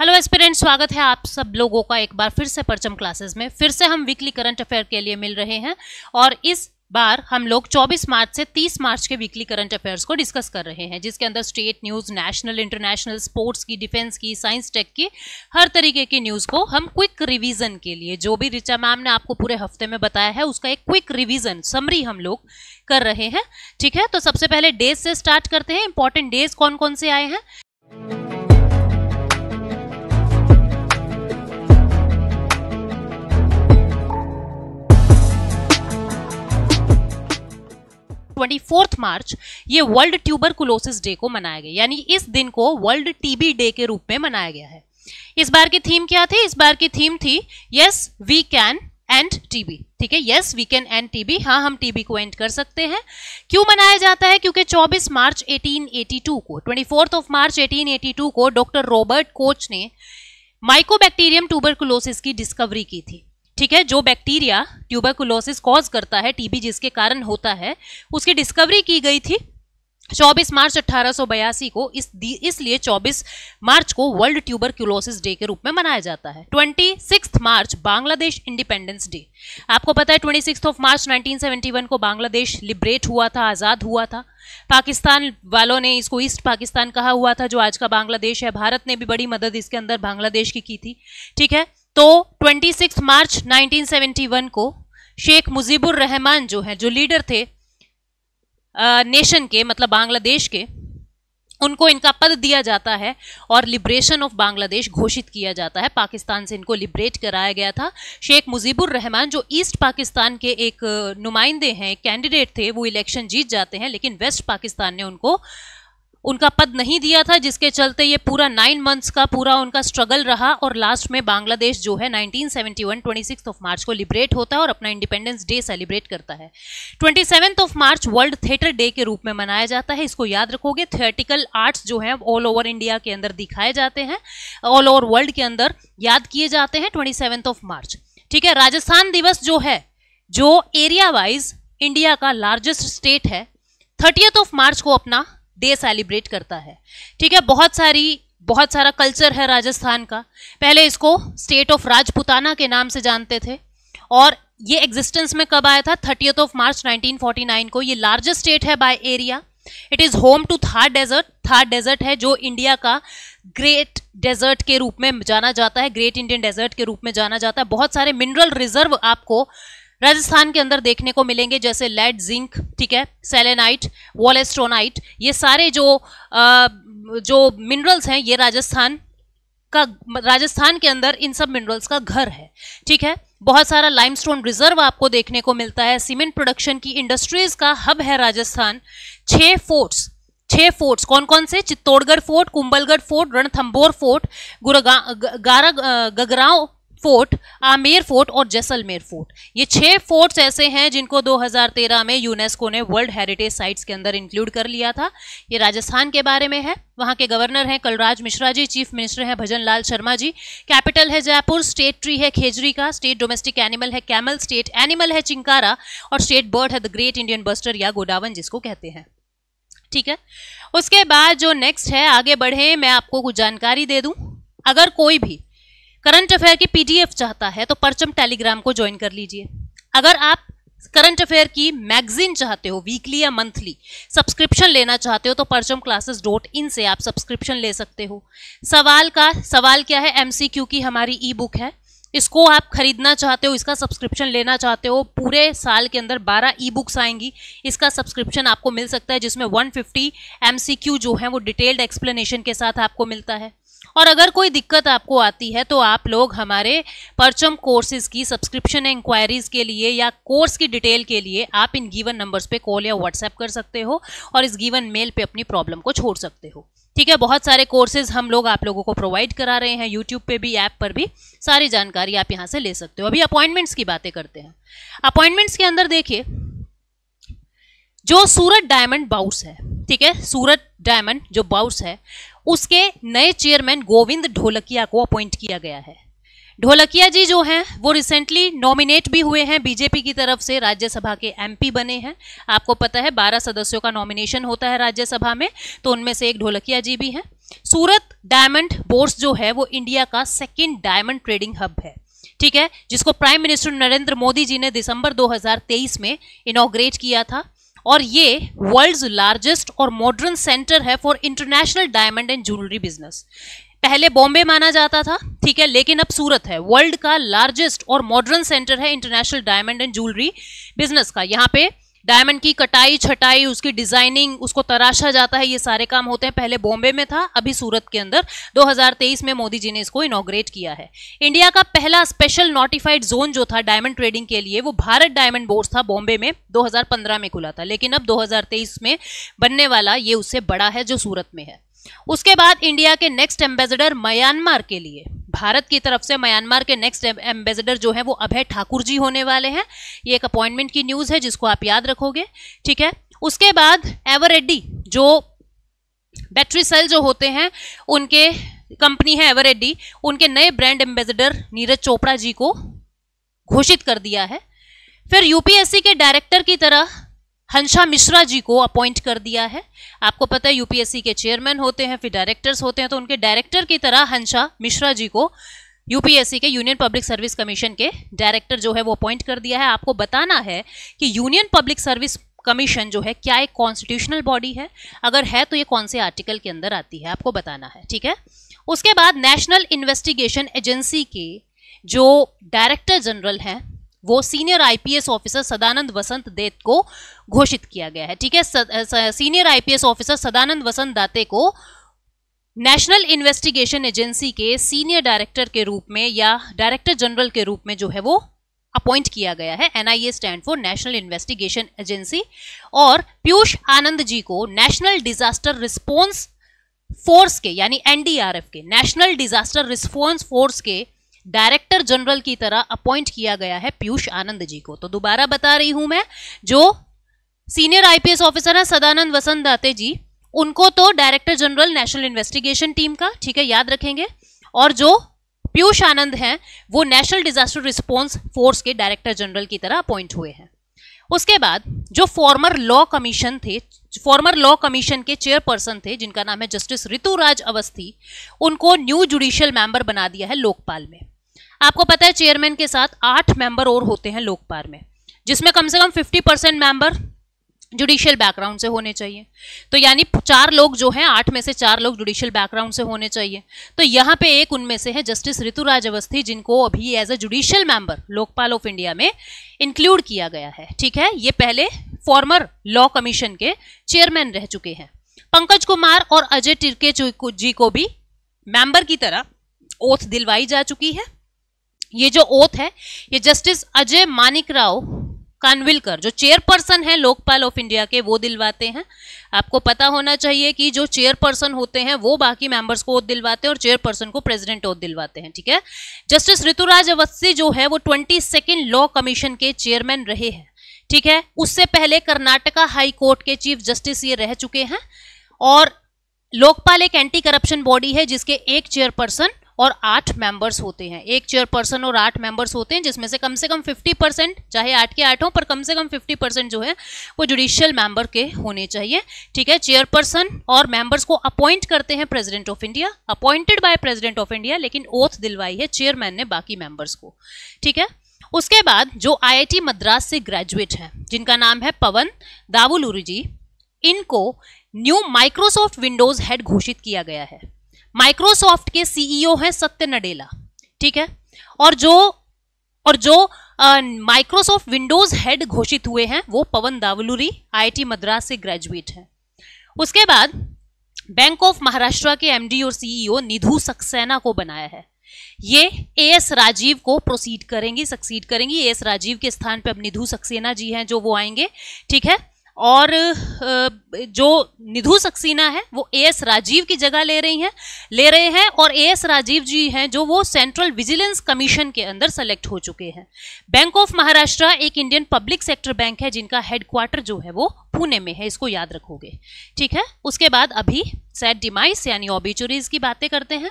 hello aspirant स्वागत है आप सब लोगों का एक बार फिर से परचम क्लासेस में फिर से हम वीकली करंट अफेयर के लिए मिल रहे हैं और इस बार हम लोग 24 मार्च से 30 मार्च के वीकली करंट अफेयर्स को डिस्कस कर रहे हैं जिसके अंदर state news national international sports की डिफेंस की साइंस टेक की हर तरीके की न्यूज़ को हम क्विक रिवीजन के लिए जो भी रिचा मैम ने आपको पूरे हफ्ते में बताया है उसका एक क्विक रिवीजन समरी हम लोग कर रहे हैं ठीक है तो सबसे पहले डेज से स्टार्ट करते हैं इंपॉर्टेंट डेज कौन कौन से आए हैं ट्वेंटी फोर्थ मार्च ये वर्ल्ड ट्यूबरकुलोसिस डे को मनाया गया यानी इस दिन को वर्ल्ड टीबी डे के रूप में मनाया गया है इस बार की थीम क्या थी इस बार की थीम थी yes we can end TB ठीक है yes we can end TB हाँ हम टीबी को एंड कर सकते हैं क्यों मनाया जाता है क्योंकि 24 मार्च 1882 को 24th ऑफ मार्च 1882 को डॉक्टर रॉबर्ट कोच ने माइकोबैक्टीरियम ट्यूबरकुलोसिस की डिस्कवरी की थी ठीक है जो बैक्टीरिया ट्यूबरकुलोसिस कॉज करता है टीबी जिसके कारण होता है उसकी डिस्कवरी की गई थी 24 मार्च अट्ठारह को इस इसलिए 24 मार्च को वर्ल्ड ट्यूबरक्यूलोसिस डे के रूप में मनाया जाता है 26 मार्च बांग्लादेश इंडिपेंडेंस डे आपको पता है 26 ऑफ मार्च 1971 को बांग्लादेश लिबरेट हुआ था आज़ाद हुआ था पाकिस्तान वालों ने इसको ईस्ट पाकिस्तान कहा हुआ था जो आज का बांग्लादेश है भारत ने भी बड़ी मदद इसके अंदर बांग्लादेश की की थी ठीक है तो 26 मार्च 1971 को शेख मुजीबुर रहमान जो है जो लीडर थे आ, नेशन के मतलब बांग्लादेश के उनको इनका पद दिया जाता है और लिबरेशन ऑफ बांग्लादेश घोषित किया जाता है पाकिस्तान से इनको लिबरेट कराया गया था शेख मुजीबुर रहमान जो ईस्ट पाकिस्तान के एक नुमाइंदे हैं कैंडिडेट थे वो इलेक्शन जीत जाते हैं लेकिन वेस्ट पाकिस्तान ने उनको उनका पद नहीं दिया था जिसके चलते ये पूरा नाइन मंथ्स का पूरा उनका स्ट्रगल रहा और लास्ट में बांग्लादेश जो है 1971 26 ऑफ मार्च को लिबरेट होता है और अपना इंडिपेंडेंस डे सेलिब्रेट करता है 27 of March world theatre day के रूप में मनाया जाता है इसको याद रखोगे थिएटिकल आर्ट्स जो है ऑल ओवर इंडिया के अंदर दिखाए जाते हैं ऑल ओवर वर्ल्ड के अंदर याद किए जाते हैं ट्वेंटी ऑफ मार्च ठीक है राजस्थान दिवस जो है जो एरिया वाइज इंडिया का लार्जेस्ट स्टेट है थर्टियथ ऑफ मार्च को अपना डे सेलिब्रेट करता है ठीक है बहुत सारी बहुत सारा कल्चर है राजस्थान का पहले इसको स्टेट ऑफ राजपुताना के नाम से जानते थे और ये एग्जिस्टेंस में कब आया था थर्टीथ ऑफ मार्च 1949 को ये लार्जेस्ट स्टेट है by area it is home to Thar desert Thar desert है जो इंडिया का ग्रेट डेजर्ट के रूप में जाना जाता है ग्रेट इंडियन डेजर्ट के रूप में जाना जाता है बहुत सारे मिनरल रिजर्व आपको राजस्थान के अंदर देखने को मिलेंगे जैसे लेड जिंक ठीक है सेलेनाइट वॉलेस्ट्रोनाइट ये सारे जो आ, जो मिनरल्स हैं ये राजस्थान का राजस्थान के अंदर इन सब मिनरल्स का घर है ठीक है बहुत सारा लाइमस्टोन रिजर्व आपको देखने को मिलता है सीमेंट प्रोडक्शन की इंडस्ट्रीज का हब है राजस्थान छः फोर्ट्स छः फोर्ट्स कौन कौन से Chittorgarh fort Kumbhalgarh fort Ranthambore fort गुरगा गारा गगराव फोर्ट आमेर फोर्ट और जैसलमेर फोर्ट ये छह फोर्ट्स ऐसे हैं जिनको 2013 में यूनेस्को ने वर्ल्ड हेरिटेज साइट्स के अंदर इंक्लूड कर लिया था ये राजस्थान के बारे में है वहाँ के गवर्नर हैं कलराज मिश्रा जी चीफ मिनिस्टर हैं भजन लाल शर्मा जी कैपिटल है जयपुर स्टेट ट्री है खेजरी का स्टेट डोमेस्टिक एनिमल है कैमल स्टेट एनिमल है चिंकारा और स्टेट बर्ड है द ग्रेट इंडियन बस्टर या गोडावन जिसको कहते हैं ठीक है उसके बाद जो नेक्स्ट है आगे बढ़े मैं आपको कुछ जानकारी दे दूं अगर कोई भी करंट अफेयर की पीडीएफ चाहता है तो परचम टेलीग्राम को ज्वाइन कर लीजिए अगर आप करंट अफेयर की मैगजीन चाहते हो वीकली या मंथली सब्सक्रिप्शन लेना चाहते हो तो परचम क्लासेस डॉट इन से आप सब्सक्रिप्शन ले सकते हो सवाल का सवाल क्या है एमसीक्यू की हमारी ई बुक है इसको आप खरीदना चाहते हो इसका सब्सक्रिप्शन लेना चाहते हो पूरे साल के अंदर 12 ई बुक्स आएंगी इसका सब्सक्रिप्शन आपको मिल सकता है जिसमें 150 एमसीक्यू जो है वो डिटेल्ड एक्सप्लेनेशन के साथ आपको मिलता है और अगर कोई दिक्कत आपको आती है तो आप लोग हमारे परचम कोर्सेज की सब्सक्रिप्शन इंक्वायरीज के लिए या कोर्स की डिटेल के लिए आप इन गिवन नंबर्स पे कॉल या व्हाट्सएप कर सकते हो और इस गिवन मेल पे अपनी प्रॉब्लम को छोड़ सकते हो ठीक है बहुत सारे कोर्सेज हम लोग आप लोगों को प्रोवाइड करा रहे हैं यूट्यूब पे भी ऐप पर भी सारी जानकारी आप यहाँ से ले सकते हो अभी अपॉइंटमेंट्स की बातें करते हैं अपॉइंटमेंट्स के अंदर देखिए जो सूरत डायमंड बाउस है ठीक है सूरत डायमंड जो बाउस है उसके नए चेयरमैन गोविंद ढोलकिया को अपॉइंट किया गया है ढोलकिया जी जो हैं वो रिसेंटली नॉमिनेट भी हुए हैं बीजेपी की तरफ से राज्यसभा के एमपी बने हैं आपको पता है 12 सदस्यों का नॉमिनेशन होता है राज्यसभा में तो उनमें से एक ढोलकिया जी भी हैं सूरत डायमंड बोर्स जो है वो इंडिया का सेकेंड डायमंड ट्रेडिंग हब है ठीक है जिसको प्राइम मिनिस्टर नरेंद्र मोदी जी ने दिसंबर 2023 में इनोग्रेट किया था और ये वर्ल्ड लार्जेस्ट और मॉडर्न सेंटर है for international diamond and jewellery business पहले बॉम्बे माना जाता था ठीक है लेकिन अब सूरत है वर्ल्ड का लार्जेस्ट और मॉडर्न सेंटर है international diamond and jewellery business का यहाँ पे डायमंड की कटाई छटाई उसकी डिजाइनिंग उसको तराशा जाता है ये सारे काम होते हैं पहले बॉम्बे में था अभी सूरत के अंदर 2023 में मोदी जी ने इसको इनोग्रेट किया है इंडिया का पहला स्पेशल नोटिफाइड जोन जो था डायमंड ट्रेडिंग के लिए वो भारत डायमंड बोर्ड था बॉम्बे में 2015 में खुला था लेकिन अब दो में बनने वाला ये उससे बड़ा है जो सूरत में है उसके बाद इंडिया के नेक्स्ट एम्बेसडर म्यांमार के लिए भारत की तरफ से म्यांमार के नेक्स्ट एम्बेसडर जो है वो अभय ठाकुर जी होने वाले हैं ये एक अपॉइंटमेंट की न्यूज़ है जिसको आप याद रखोगे ठीक है उसके बाद एवर एड्डी जो बैटरी सेल जो होते हैं उनके कंपनी है एवर एड्डी उनके नए ब्रांड एम्बेसडर नीरज चोपड़ा जी को घोषित कर दिया है फिर यूपीएससी के डायरेक्टर की तरह हंसा मिश्रा जी को अपॉइंट कर दिया है आपको पता है यूपीएससी के चेयरमैन होते हैं फिर डायरेक्टर्स होते हैं तो उनके डायरेक्टर की तरह हंसा मिश्रा जी को यूपीएससी के यूनियन पब्लिक सर्विस कमीशन के डायरेक्टर जो है वो अपॉइंट कर दिया है आपको बताना है कि यूनियन पब्लिक सर्विस कमीशन जो है क्या एक कॉन्स्टिट्यूशनल बॉडी है अगर है तो ये कौन से आर्टिकल के अंदर आती है आपको बताना है ठीक है उसके बाद नेशनल इन्वेस्टिगेशन एजेंसी के जो डायरेक्टर जनरल हैं वो senior IPS officer Sadanand Vasant Date को घोषित किया गया है ठीक है senior IPS officer Sadanand Vasant Date को नेशनल इन्वेस्टिगेशन एजेंसी के सीनियर डायरेक्टर के रूप में या डायरेक्टर जनरल के रूप में जो है वो अपॉइंट किया गया है NIA stand for national investigation agency और पीयूष आनंद जी को नेशनल डिजास्टर रिस्पॉन्स फोर्स के यानी एनडीआरएफ के नेशनल डिजास्टर रिस्पॉन्स फोर्स के डायरेक्टर जनरल की तरह अपॉइंट किया गया है पीयूष आनंद जी को तो दोबारा बता रही हूं मैं जो सीनियर आईपीएस ऑफिसर है सदानंद वसंत दाते जी उनको तो director general national investigation team का ठीक है याद रखेंगे और जो पीयूष आनंद हैं वो नेशनल डिजास्टर रिस्पॉन्स फोर्स के डायरेक्टर जनरल की तरह अपॉइंट हुए हैं उसके बाद जो फॉर्मर लॉ कमीशन थे फॉर्मर लॉ कमीशन के चेयरपर्सन थे जिनका नाम है जस्टिस ऋतुराज अवस्थी उनको न्यू जुडिशियल मेंबर बना दिया है लोकपाल में आपको पता है चेयरमैन के साथ आठ मेंबर और होते हैं लोकपाल में जिसमें कम से कम fifty percent member judicial background से होने चाहिए तो यानी चार लोग जो हैं आठ में से चार लोग जुडिशियल बैकग्राउंड से होने चाहिए तो यहाँ पे एक उनमें से है जस्टिस ऋतुराज अवस्थी जिनको अभी as a judicial member Lokpal of India में इंक्लूड किया गया है ठीक है ये पहले फॉर्मर लॉ कमीशन के चेयरमैन रह चुके हैं पंकज कुमार और अजय टिरके जी को भी मेंबर की तरह ओथ दिलवाई जा चुकी है ये जो ओथ है ये जस्टिस अजय मानिक राव कानविलकर जो चेयरपर्सन है लोकपाल ऑफ इंडिया के वो दिलवाते हैं आपको पता होना चाहिए कि जो चेयरपर्सन होते हैं वो बाकी मेंबर्स को ओथ दिलवाते हैं और चेयरपर्सन को प्रेसिडेंट ओथ दिलवाते हैं ठीक है जस्टिस ऋतुराज अवस्थी जो है वो ट्वेंटी सेकेंड लॉ कमीशन के चेयरमैन रहे हैं ठीक है उससे पहले कर्नाटका हाई कोर्ट के चीफ जस्टिस ये रह चुके हैं और लोकपाल एक एंटी करप्शन बॉडी है जिसके एक चेयरपर्सन और आठ मेंबर्स होते हैं एक चेयरपर्सन और आठ मेंबर्स होते हैं जिसमें से कम से कम 50 परसेंट चाहे आठ के आठ हों पर कम से कम 50 परसेंट जो है वो जुडिशियल मेंबर के होने चाहिए ठीक है चेयरपर्सन और मेंबर्स को अपॉइंट करते हैं president of India appointed by president of India लेकिन ओथ दिलवाई है चेयरमैन ने बाकी मेंबर्स को ठीक है उसके बाद जो आई मद्रास से ग्रेजुएट हैं जिनका नाम है पवन दावुलूरी जी इनको न्यू माइक्रोसॉफ्ट विंडोज हेड घोषित किया गया है माइक्रोसॉफ्ट के सीईओ e हैं सत्य नडेला ठीक है और जो और जो माइक्रोसॉफ्ट विंडोज हेड घोषित हुए हैं वो पवन दावलूरी आईआईटी मद्रास से ग्रेजुएट हैं उसके बाद बैंक ऑफ महाराष्ट्र के एमडी और सीईओ e निधु सक्सेना को बनाया है ये एएस राजीव को प्रोसीड करेंगी सक्सीड करेंगी एएस राजीव के स्थान पर अब निधु सक्सेना जी हैं जो वो आएंगे ठीक है और जो निधु सक्सेना है वो ए एस राजीव की जगह ले रही हैं ले रहे हैं और ए एस राजीव जी हैं जो वो सेंट्रल विजिलेंस कमीशन के अंदर सेलेक्ट हो चुके हैं बैंक ऑफ महाराष्ट्र एक इंडियन पब्लिक सेक्टर बैंक है जिनका हेडक्वार्टर जो है वो पुणे में है इसको याद रखोगे ठीक है उसके बाद अभी सैड डिमाइस यानी ऑबिचुरीज की बातें करते हैं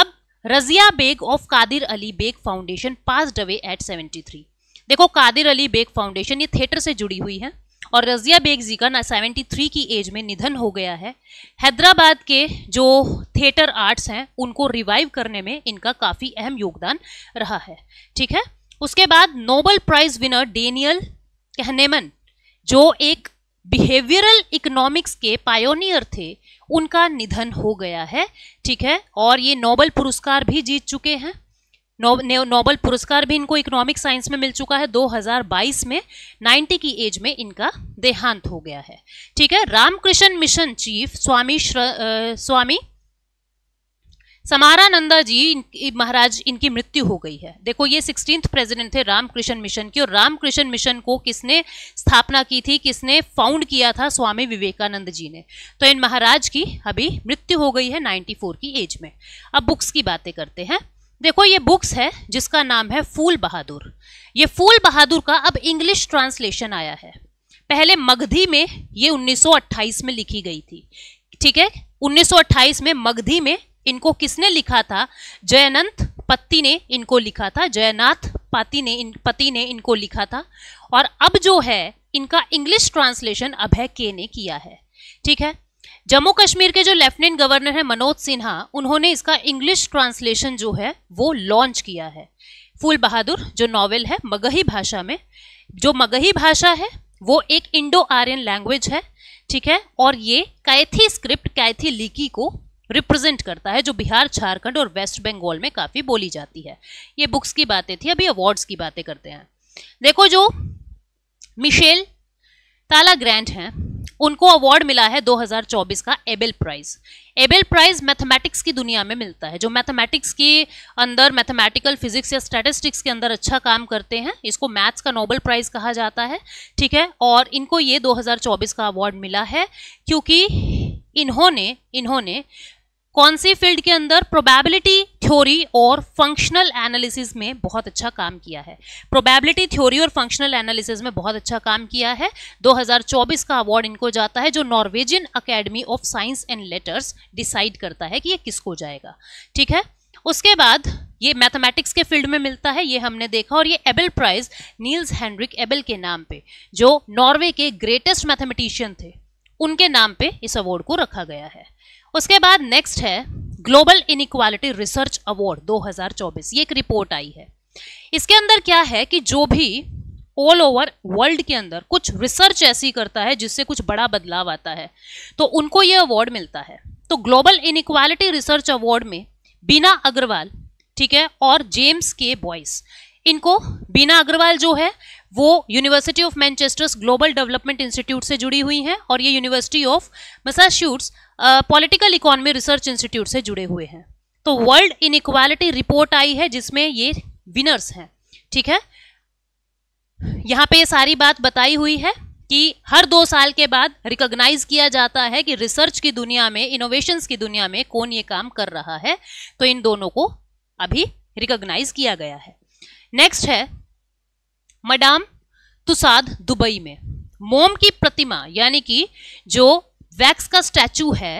अब Razia Baig of Qadir Ali Baig foundation pass away at three देखो कादिर अली बेग फाउंडेशन ये थिएटर से जुड़ी हुई है और रजिया बेग जी का सेवेंटी थ्री की एज में निधन हो गया है हैदराबाद के जो थिएटर आर्ट्स हैं उनको रिवाइव करने में इनका काफ़ी अहम योगदान रहा है ठीक है उसके बाद nobel prize winner Daniel Kahneman जो एक बिहेवियरल इकोनॉमिक्स के पायोनियर थे उनका निधन हो गया है ठीक है और ये नोबल पुरस्कार भी जीत चुके हैं नो, नोबल पुरस्कार भी इनको इकोनॉमिक साइंस में मिल चुका है 2022 में 90 की एज में इनका देहांत हो गया है ठीक है रामकृष्ण मिशन चीफ स्वामी श्र, आ, स्वामी समारानंदा जी महाराज इनकी मृत्यु हो गई है देखो ये सिक्सटीन प्रेसिडेंट थे रामकृष्ण मिशन की और रामकृष्ण मिशन को किसने स्थापना की थी किसने फाउंड किया था स्वामी विवेकानंद जी ने तो इन महाराज की अभी मृत्यु हो गई है 94 की एज में अब बुक्स की बातें करते हैं देखो ये बुक्स है जिसका नाम है फूल बहादुर ये फूल बहादुर का अब इंग्लिश ट्रांसलेशन आया है पहले मगधी में ये 1928 में लिखी गई थी ठीक है 1928 में मगधी में इनको किसने लिखा था जयनंत पति ने इनको लिखा था जयनाथ पाती ने इन पति ने इनको लिखा था और अब जो है इनका इंग्लिश ट्रांसलेशन अभय के ने किया है ठीक है जम्मू कश्मीर के जो लेफ्टिनेंट गवर्नर है मनोज सिन्हा उन्होंने इसका इंग्लिश ट्रांसलेशन जो है वो लॉन्च किया है फूल बहादुर जो नॉवेल है मगही भाषा में जो मगही भाषा है वो एक इंडो आर्यन लैंग्वेज है ठीक है और ये कैथी स्क्रिप्ट कैथी लिकी को रिप्रेजेंट करता है जो बिहार झारखंड और वेस्ट बंगाल में काफ़ी बोली जाती है ये बुक्स की बातें थी अभी अवार्ड्स की बातें करते हैं देखो जो मिशेल ताला ग्रैंड हैं उनको अवार्ड मिला है 2024 का Abel prize Abel prize mathematics की दुनिया में मिलता है जो मैथमेटिक्स के अंदर मैथमेटिकल फिजिक्स या स्टैटिस्टिक्स के अंदर अच्छा काम करते हैं इसको मैथ्स का नोबल प्राइज कहा जाता है ठीक है और इनको ये 2024 का अवार्ड मिला है क्योंकि इन्होंने इन्होंने कौन सी फील्ड के अंदर प्रोबेबिलिटी थ्योरी और फंक्शनल एनालिसिस में बहुत अच्छा काम किया है प्रोबेबिलिटी थ्योरी और फंक्शनल एनालिसिस में बहुत अच्छा काम किया है 2024 का अवार्ड इनको जाता है जो Norwegian academy of science and letters decide करता है कि ये किसको जाएगा ठीक है उसके बाद ये मैथमेटिक्स के फील्ड में मिलता है ये हमने देखा और ये Abel prize Niels Henrik Abel के नाम पर जो नॉर्वे के ग्रेटेस्ट मैथमेटिशियन थे उनके नाम पर इस अवार्ड को रखा गया है उसके बाद नेक्स्ट है ग्लोबल इनिक्वालिटी रिसर्च अवार्ड 2024 ये एक रिपोर्ट आई है इसके अंदर क्या है कि जो भी ऑल ओवर वर्ल्ड के अंदर कुछ रिसर्च ऐसी करता है जिससे कुछ बड़ा बदलाव आता है तो उनको ये अवार्ड मिलता है तो ग्लोबल इनिक्वालिटी रिसर्च अवार्ड में बीना अग्रवाल ठीक है और जेम्स के बॉयस इनको बीना अग्रवाल जो है वो university of Manchester's global development institute से जुड़ी हुई हैं और ये university of Massachusetts political economy research institute से जुड़े हुए हैं तो वर्ल्ड इन रिपोर्ट आई है जिसमें ये विनर्स हैं ठीक है यहाँ पे ये सारी बात बताई हुई है कि हर दो साल के बाद रिकॉग्नाइज किया जाता है कि रिसर्च की दुनिया में इनोवेशंस की दुनिया में कौन ये काम कर रहा है तो इन दोनों को अभी रिकॉग्नाइज किया गया है नेक्स्ट है मडाम तुसाद दुबई में मोम की प्रतिमा यानी कि जो वैक्स का स्टैचू है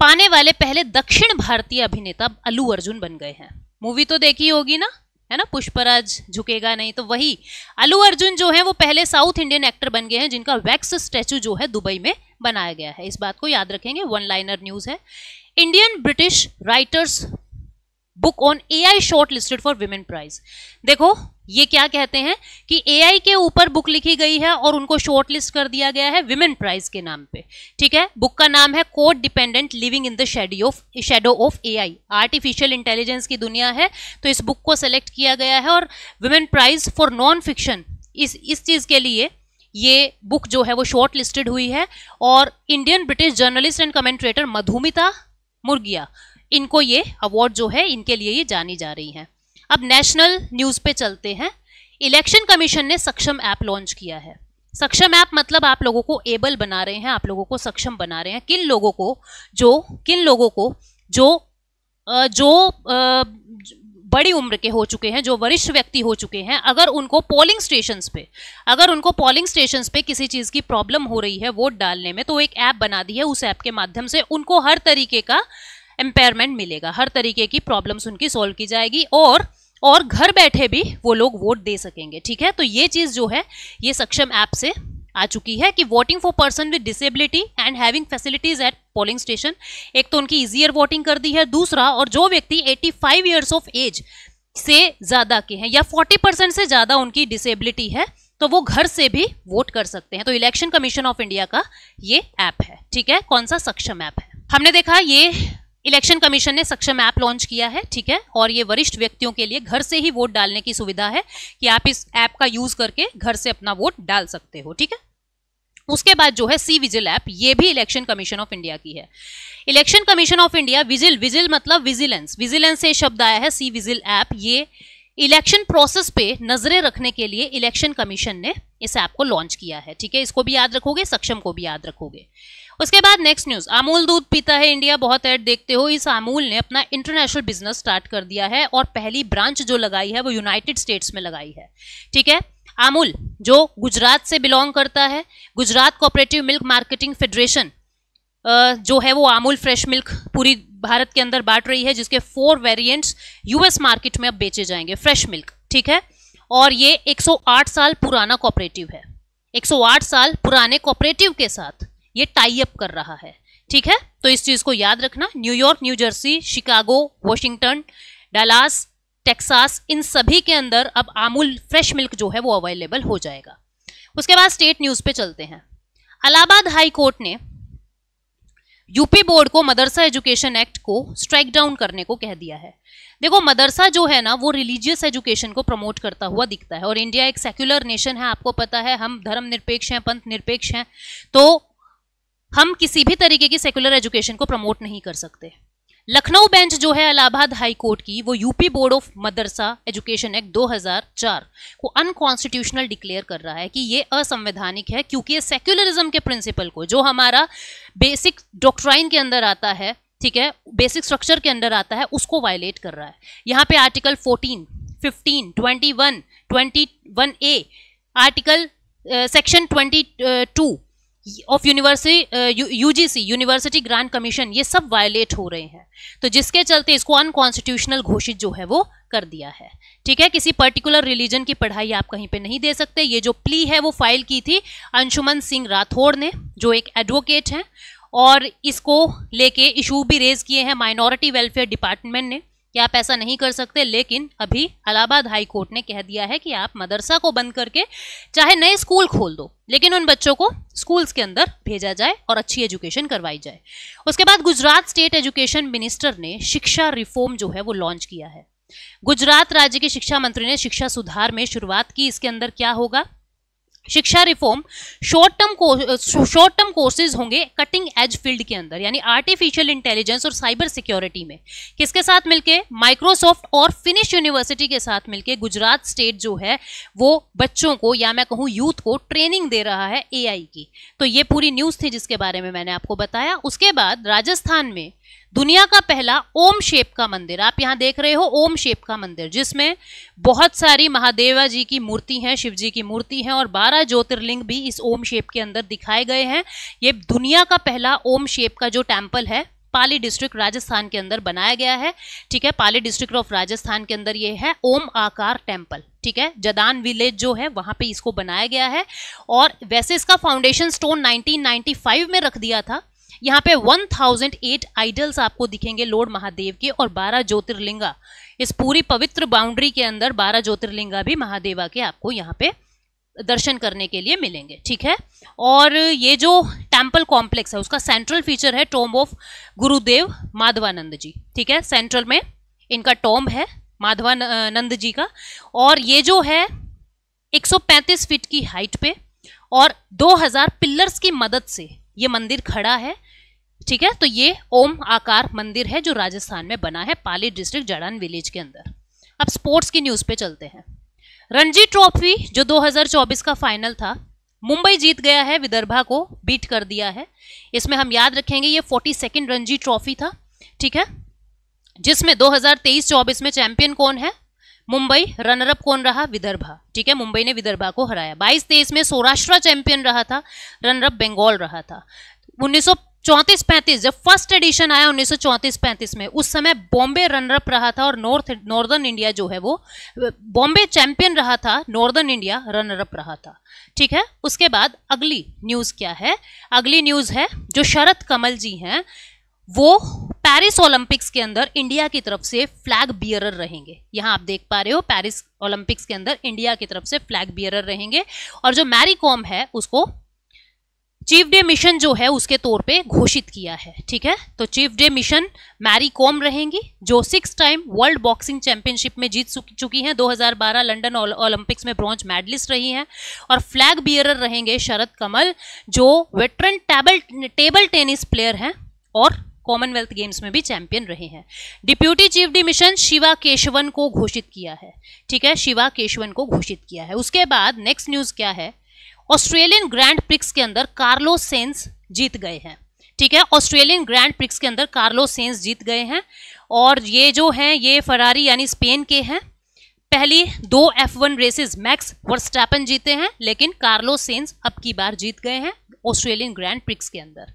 पाने वाले पहले दक्षिण भारतीय अभिनेता अलू अर्जुन बन गए हैं मूवी तो देखी होगी ना है ना पुष्पराज झुकेगा नहीं तो वही अलू अर्जुन जो है वो पहले साउथ इंडियन एक्टर बन गए हैं जिनका वैक्स स्टैचू जो है दुबई में बनाया गया है इस बात को याद रखेंगे वन लाइनर न्यूज है Indian British writer's book on A I short listed for women prize देखो ये क्या कहते हैं कि ए आई के ऊपर बुक लिखी गई है और उनको शॉर्ट लिस्ट कर दिया गया है विमेन प्राइज के नाम पे ठीक है बुक का नाम है code dependent living in the shady of shadow of I artificial intelligence की दुनिया है तो इस बुक को सेलेक्ट किया गया है और women prize for non fiction इस इस चीज़ के लिए ये बुक जो है वो शॉर्ट लिस्टेड हुई है और Indian British journalist and commentator Madhumita Murgia इनको ये अवार्ड जो है इनके लिए ये जानी जा रही हैं अब नेशनल न्यूज़ पे चलते हैं इलेक्शन कमीशन ने सक्षम ऐप लॉन्च किया है सक्षम ऐप मतलब आप लोगों को एबल बना रहे हैं आप लोगों को सक्षम बना रहे हैं किन लोगों को जो किन लोगों को जो जो बड़ी उम्र के हो चुके हैं जो वरिष्ठ व्यक्ति हो चुके हैं अगर उनको पोलिंग स्टेशन पे अगर उनको पोलिंग स्टेशन पे किसी चीज़ की प्रॉब्लम हो रही है वोट डालने में तो एक ऐप बना दी है उस ऐप के माध्यम से उनको हर तरीके का एम्पेयरमेंट मिलेगा हर तरीके की प्रॉब्लम्स उनकी सॉल्व की जाएगी और और घर बैठे भी वो लोग वोट दे सकेंगे ठीक है तो ये चीज़ जो है ये सक्षम ऐप से आ चुकी है कि voting for person with disability and having facilities at polling station एक तो उनकी इजियर वोटिंग कर दी है दूसरा और जो व्यक्ति 85 फाइव ईयर्स ऑफ एज से ज़्यादा के हैं या 40 परसेंट से ज़्यादा उनकी डिसेबिलिटी है तो वो घर से भी वोट कर सकते हैं तो इलेक्शन कमीशन ऑफ इंडिया का ये ऐप है ठीक है कौन सा सक्षम ऐप है हमने देखा ये इलेक्शन कमीशन ने सक्षम ऐप लॉन्च किया है ठीक है और ये वरिष्ठ व्यक्तियों के लिए घर से ही वोट डालने की सुविधा है कि आप इस ऐप का यूज करके घर से अपना वोट डाल सकते हो ठीक है उसके बाद जो है सी विजिल ऐप ये भी इलेक्शन कमीशन ऑफ इंडिया की है election commission of India vigil vigil मतलब विजिलेंस विजिलेंस से शब्द आया है सी विजिल ऐप ये इलेक्शन प्रोसेस पे नजरें रखने के लिए इलेक्शन कमीशन ने इस ऐप को लॉन्च किया है ठीक है इसको भी याद रखोगे सक्षम को भी याद रखोगे उसके बाद नेक्स्ट न्यूज अमूल दूध पीता है इंडिया बहुत ऐड देखते हो इस अमूल ने अपना इंटरनेशनल बिजनेस स्टार्ट कर दिया है और पहली ब्रांच जो लगाई है वो यूनाइटेड स्टेट्स में लगाई है ठीक है अमूल जो गुजरात से बिलोंग करता है Gujarat cooperative milk marketing federation जो है वो अमूल फ्रेश मिल्क पूरी भारत के अंदर बांट रही है जिसके फोर वेरिएंट्स यूएस मार्केट में अब बेचे जाएंगे फ्रेश मिल्क ठीक है और ये 108 साल पुराना कोऑपरेटिव है 108 साल पुराने कोऑपरेटिव के साथ ये टाई अप कर रहा है ठीक है तो इस चीज़ को याद रखना New York new Jersey Chicago Washington Dallas Texas इन सभी के अंदर अब आमूल फ्रेश मिल्क जो है वो अवेलेबल हो जाएगा उसके बाद स्टेट न्यूज़ पे चलते हैं अलाहाबाद हाई कोर्ट ने यूपी बोर्ड को मदरसा एजुकेशन एक्ट को स्ट्राइक डाउन करने को कह दिया है देखो मदरसा जो है ना वो रिलीजियस एजुकेशन को प्रमोट करता हुआ दिखता है और इंडिया एक सेक्युलर नेशन है आपको पता है हम धर्म निरपेक्ष हैं पंथ निरपेक्ष हैं तो हम किसी भी तरीके की सेकुलर एजुकेशन को प्रमोट नहीं कर सकते लखनऊ बेंच जो है इलाहाबाद हाई कोर्ट की वो UP board of madrasa education act 2004 को अनकॉन्स्टिट्यूशनल डिक्लेयर कर रहा है कि ये असंवैधानिक है क्योंकि ये सेक्युलरिज्म के प्रिंसिपल को जो हमारा बेसिक डॉक्ट्राइन के अंदर आता है ठीक है बेसिक स्ट्रक्चर के अंदर आता है उसको वायलेट कर रहा है यहाँ पे article fourteen fifteen twenty one twenty one A article section twenty two of university UGC university grant commission ये सब वायलेट हो रहे हैं तो जिसके चलते इसको अनकॉन्स्टिट्यूशनल घोषित जो है वो कर दिया है ठीक है किसी पर्टिकुलर रिलीजन की पढ़ाई आप कहीं पे नहीं दे सकते ये जो प्ली है वो फाइल की थी अंशुमन सिंह राठौड़ ने जो एक एडवोकेट हैं और इसको लेके इशू भी रेज किए हैं माइनॉरिटी वेलफेयर डिपार्टमेंट ने कि आप ऐसा नहीं कर सकते लेकिन अभी इलाहाबाद हाई कोर्ट ने कह दिया है कि आप मदरसा को बंद करके चाहे नए स्कूल खोल दो लेकिन उन बच्चों को स्कूल्स के अंदर भेजा जाए और अच्छी एजुकेशन करवाई जाए उसके बाद गुजरात स्टेट एजुकेशन मिनिस्टर ने शिक्षा रिफॉर्म जो है वो लॉन्च किया है गुजरात राज्य के शिक्षा मंत्री ने शिक्षा सुधार में शुरुआत की इसके अंदर क्या होगा शिक्षा reform short term short term courses होंगे कटिंग एज फील्ड के अंदर यानी आर्टिफिशियल इंटेलिजेंस और साइबर सिक्योरिटी में किसके साथ मिलके माइक्रोसॉफ्ट और फिनिश यूनिवर्सिटी के साथ मिलके गुजरात स्टेट जो है वो बच्चों को या मैं कहूँ यूथ को ट्रेनिंग दे रहा है एआई की तो ये पूरी न्यूज़ थी जिसके बारे में मैंने आपको बताया उसके बाद राजस्थान में दुनिया का पहला ओम शेप का मंदिर आप यहां देख रहे हो ओम शेप का मंदिर जिसमें बहुत सारी महादेवा जी की मूर्ति है शिव जी की मूर्ति है और 12 ज्योतिर्लिंग भी इस ओम शेप के अंदर दिखाए गए हैं ये दुनिया का पहला ओम शेप का जो टेम्पल है पाली डिस्ट्रिक्ट राजस्थान के अंदर बनाया गया है ठीक है पाली डिस्ट्रिक्ट ऑफ राजस्थान के अंदर ये है ओम आकार टेम्पल ठीक है जदान विलेज जो है वहां पे इसको बनाया गया है और वैसे इसका फाउंडेशन स्टोन 1995 में रख दिया था यहाँ पे 1008 आइडल्स आपको दिखेंगे लोड महादेव के और 12 ज्योतिर्लिंगा इस पूरी पवित्र बाउंड्री के अंदर 12 ज्योतिर्लिंगा भी महादेवा के आपको यहाँ पे दर्शन करने के लिए मिलेंगे ठीक है और ये जो टेम्पल कॉम्प्लेक्स है उसका सेंट्रल फीचर है टोम्ब ऑफ गुरुदेव माधवानंद जी ठीक है सेंट्रल में इनका टोम्ब है माधवानंद जी का और ये जो है 135 फीट की हाइट पे और 2000 पिलर्स की मदद से ये मंदिर खड़ा है ठीक है तो ये ओम आकार मंदिर है जो राजस्थान में बना है पाली डिस्ट्रिक्ट जड़ान विलेज के अंदर अब स्पोर्ट्स की न्यूज़ पे चलते हैं रणजी ट्रॉफी जो 2024 का फाइनल था मुंबई जीत गया है विदर्भा को बीट कर दिया है इसमें हम याद रखेंगे ये फोर्टी सेकेंड रणजी ट्रॉफी था ठीक है जिसमें 2023-24 में चैंपियन कौन है मुंबई रनरअप कौन रहा विदर्भा ठीक है मुंबई ने विदर्भा को हराया 22 तेईस में सौराष्ट्र चैंपियन रहा था रनरअप बंगाल रहा था उन्नीस चौंतीस पैंतीस जब फर्स्ट एडिशन आया उन्नीस सौ चौंतीस पैंतीस में उस समय बॉम्बे रनरअप रहा था और नॉर्थ नॉर्दर्न इंडिया जो है वो बॉम्बे चैंपियन रहा था नॉर्दर्न इंडिया रनरअप रहा था ठीक है उसके बाद अगली न्यूज़ क्या है अगली न्यूज़ है जो शरद कमल जी हैं वो पेरिस ओलंपिक्स के अंदर इंडिया की तरफ से फ्लैग बियरर रहेंगे यहाँ आप देख पा रहे हो पेरिस ओलंपिक्स के अंदर इंडिया की तरफ से फ्लैग बियरर रहेंगे और जो मैरी कॉम है उसको चीफ डे मिशन जो है उसके तौर पे घोषित किया है ठीक है तो chief de mission Mary Kom रहेंगी जो six time world boxing championship में जीत चुकी हैं 2012 लंदन ओलंपिक्स में ब्रॉन्ज मेडलिस्ट रही हैं और फ्लैग बियरर रहेंगे शरद कमल जो veteran table table tennis player हैं और कॉमनवेल्थ गेम्स में भी चैंपियन रहे हैं deputy chief de mission Shiva Keshavan को घोषित किया है ठीक है शिवा केशवन को घोषित किया है उसके बाद नेक्स्ट न्यूज़ क्या है ऑस्ट्रेलियन ग्रैंड प्रिक्स के अंदर कार्लो सेंस जीत गए हैं ठीक है ऑस्ट्रेलियन ग्रैंड प्रिक्स के अंदर कार्लो सेंस जीत गए हैं और ये जो हैं ये फरारी यानी स्पेन के हैं पहली दो F one races Max Verstappen जीते हैं लेकिन कार्लो सेंस अब की बार जीत गए हैं ऑस्ट्रेलियन ग्रैंड प्रिक्स के अंदर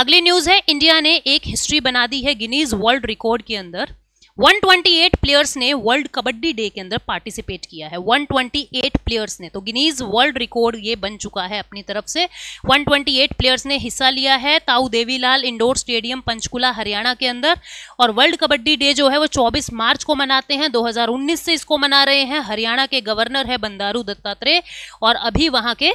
अगली न्यूज़ है इंडिया ने एक हिस्ट्री बना दी है गिनीज वर्ल्ड रिकॉर्ड के अंदर 128 प्लेयर्स ने वर्ल्ड कबड्डी डे के अंदर पार्टिसिपेट किया है 128 प्लेयर्स ने तो गिनीज वर्ल्ड रिकॉर्ड ये बन चुका है अपनी तरफ से 128 प्लेयर्स ने हिस्सा लिया है ताऊ देवीलाल इंडोर स्टेडियम पंचकुला हरियाणा के अंदर और वर्ल्ड कबड्डी डे जो है वो 24 मार्च को मनाते हैं 2019 से इसको मना रहे हैं हरियाणा के गवर्नर है बंदारू दत्तात्रेय और अभी वहाँ के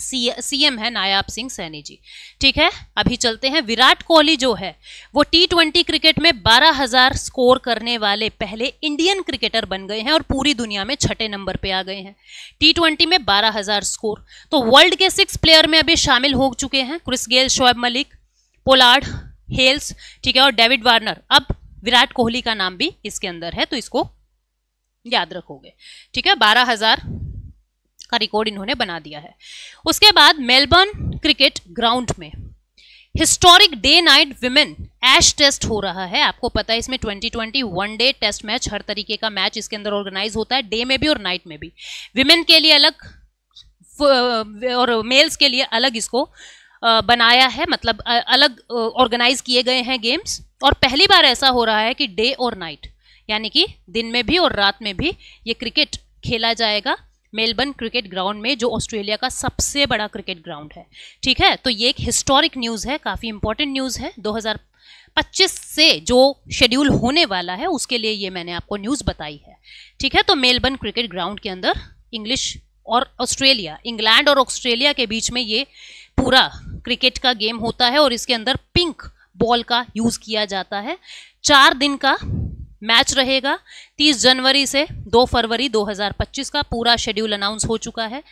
सीएम है नायाब सिंह सैनी जी ठीक है अभी चलते हैं विराट कोहली जो है वो टी ट्वेंटी क्रिकेट में 12,000 स्कोर करने वाले पहले इंडियन क्रिकेटर बन गए हैं और पूरी दुनिया में छठे नंबर पे आ गए हैं टी ट्वेंटी में 12,000 स्कोर तो वर्ल्ड के सिक्स प्लेयर में अभी शामिल हो चुके हैं Chris Gayle Shoaib Malik Pollard Hales ठीक है और डेविड वार्नर अब विराट कोहली का नाम भी इसके अंदर है तो इसको याद रखोगे ठीक है बारह हजार का रिकॉर्ड इन्होंने बना दिया है उसके बाद मेलबर्न क्रिकेट ग्राउंड में historic day night women ash test हो रहा है आपको पता है इसमें 2020 वन डे टेस्ट मैच हर तरीके का मैच इसके अंदर ऑर्गेनाइज होता है डे में भी और नाइट में भी विमेन के लिए अलग और मेल्स के लिए अलग इसको बनाया है मतलब अलग ऑर्गेनाइज किए गए हैं गेम्स और पहली बार ऐसा हो रहा है कि डे और नाइट यानी कि दिन में भी और रात में भी ये क्रिकेट खेला जाएगा मेलबर्न क्रिकेट ग्राउंड में जो ऑस्ट्रेलिया का सबसे बड़ा क्रिकेट ग्राउंड है ठीक है तो ये एक हिस्टोरिक न्यूज़ है काफ़ी इंपॉर्टेंट न्यूज़ है 2025 से जो शेड्यूल होने वाला है उसके लिए ये मैंने आपको न्यूज़ बताई है ठीक है तो मेलबर्न क्रिकेट ग्राउंड के अंदर इंग्लिश और ऑस्ट्रेलिया इंग्लैंड और ऑस्ट्रेलिया के बीच में ये पूरा क्रिकेट का गेम होता है और इसके अंदर पिंक बॉल का यूज़ किया जाता है चार दिन का मैच रहेगा 30 जनवरी से 2 फरवरी 2025 का पूरा शेड्यूल अनाउंस हो चुका है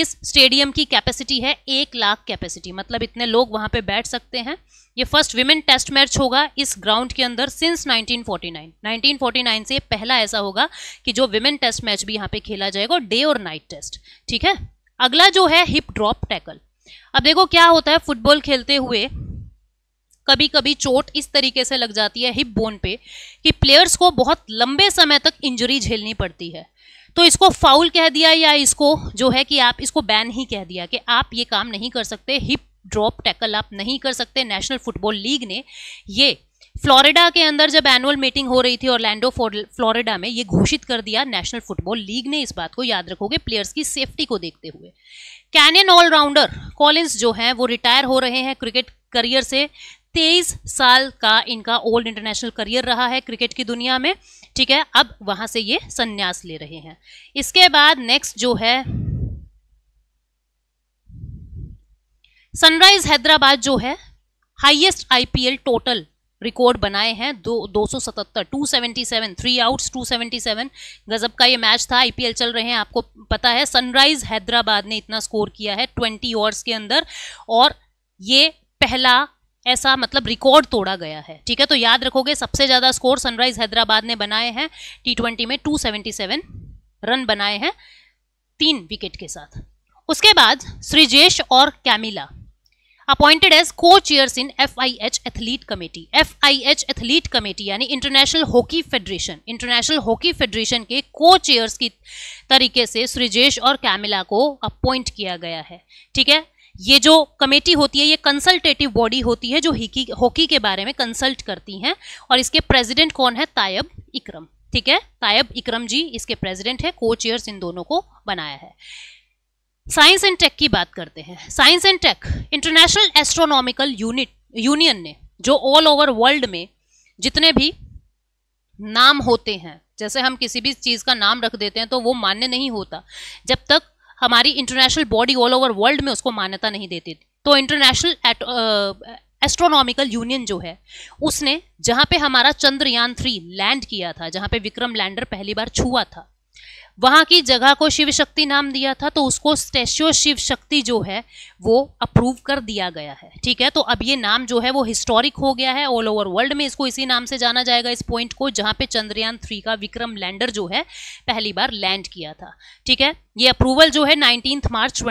इस स्टेडियम की कैपेसिटी है एक लाख कैपेसिटी मतलब इतने लोग वहां पे बैठ सकते हैं ये फर्स्ट विमेन टेस्ट मैच होगा इस ग्राउंड के अंदर सिंस 1949 1949 से पहला ऐसा होगा कि जो विमेन टेस्ट मैच भी यहाँ पे खेला जाएगा डे और नाइट टेस्ट ठीक है अगला जो है हिप ड्रॉप टैकल अब देखो क्या होता है फुटबॉल खेलते हुए कभी कभी चोट इस तरीके से लग जाती है हिप बोन पे कि प्लेयर्स को बहुत लंबे समय तक इंजरी झेलनी पड़ती है तो इसको फाउल कह दिया या इसको जो है कि आप इसको बैन ही कह दिया कि आप ये काम नहीं कर सकते हिप ड्रॉप टैकल आप नहीं कर सकते नेशनल फुटबॉल लीग ने ये फ्लोरिडा के अंदर जब एनुअल मीटिंग हो रही थी और लैंडो फ्लोरिडा में ये घोषित कर दिया नेशनल फुटबॉल लीग ने इस बात को याद रखोगे प्लेयर्स की सेफ्टी को देखते हुए कैनियन ऑलराउंडर कॉलिंस जो हैं वो रिटायर हो रहे हैं क्रिकेट करियर से तेईस साल का इनका ओल्ड इंटरनेशनल करियर रहा है क्रिकेट की दुनिया में ठीक है अब वहां से ये संन्यास ले रहे हैं इसके बाद नेक्स्ट जो है सनराइज हैदराबाद जो है हाईएस्ट आईपीएल टोटल रिकॉर्ड बनाए हैं दो दो सौ सतहत्तर two seventy seven three outs two seventy seven गजब का ये मैच था आईपीएल चल रहे हैं आपको पता है सनराइज हैदराबाद ने इतना स्कोर किया है ट्वेंटी ओवर्स के अंदर और ये पहला ऐसा मतलब रिकॉर्ड तोड़ा गया है ठीक है तो याद रखोगे सबसे ज़्यादा स्कोर सनराइज हैदराबाद ने बनाए हैं टी ट्वेंटी में 277 रन बनाए हैं तीन विकेट के साथ उसके बाद सृजेश और Camila appointed as co chairs in F I H athlete committee F I H athlete committee यानी international hockey federation international hockey federation के को चेयर्स की तरीके से सृजेश और कैमिला को अपॉइंट किया गया है ठीक है ये जो कमेटी होती है ये कंसल्टेटिव बॉडी होती है जो हिकी हॉकी के बारे में कंसल्ट करती हैं और इसके प्रेसिडेंट कौन है तायब इक्रम ठीक है तायब इक्रम जी इसके प्रेसिडेंट है को चेयर्स इन दोनों को बनाया है साइंस एंड टेक की बात करते हैं science and tech international astronomical unit union ने जो ऑल ओवर वर्ल्ड में जितने भी नाम होते हैं जैसे हम किसी भी चीज़ का नाम रख देते हैं तो वो मान्य नहीं होता जब तक हमारी international body all over world में उसको मान्यता नहीं देती थी तो इंटरनेशनल एस्ट्रोनॉमिकल यूनियन जो है उसने जहां पे हमारा चंद्रयान थ्री लैंड किया था जहां पे विक्रम लैंडर पहली बार छुआ था वहाँ की जगह को शिव शक्ति नाम दिया था तो उसको स्टेच्यू शिव शक्ति जो है वो अप्रूव कर दिया गया है ठीक है तो अब ये नाम जो है वो हिस्टोरिक हो गया है ऑल ओवर वर्ल्ड में इसको इसी नाम से जाना जाएगा इस पॉइंट को जहाँ पे चंद्रयान थ्री का विक्रम लैंडर जो है पहली बार लैंड किया था ठीक है ये अप्रूवल जो है नाइनटीन मार्च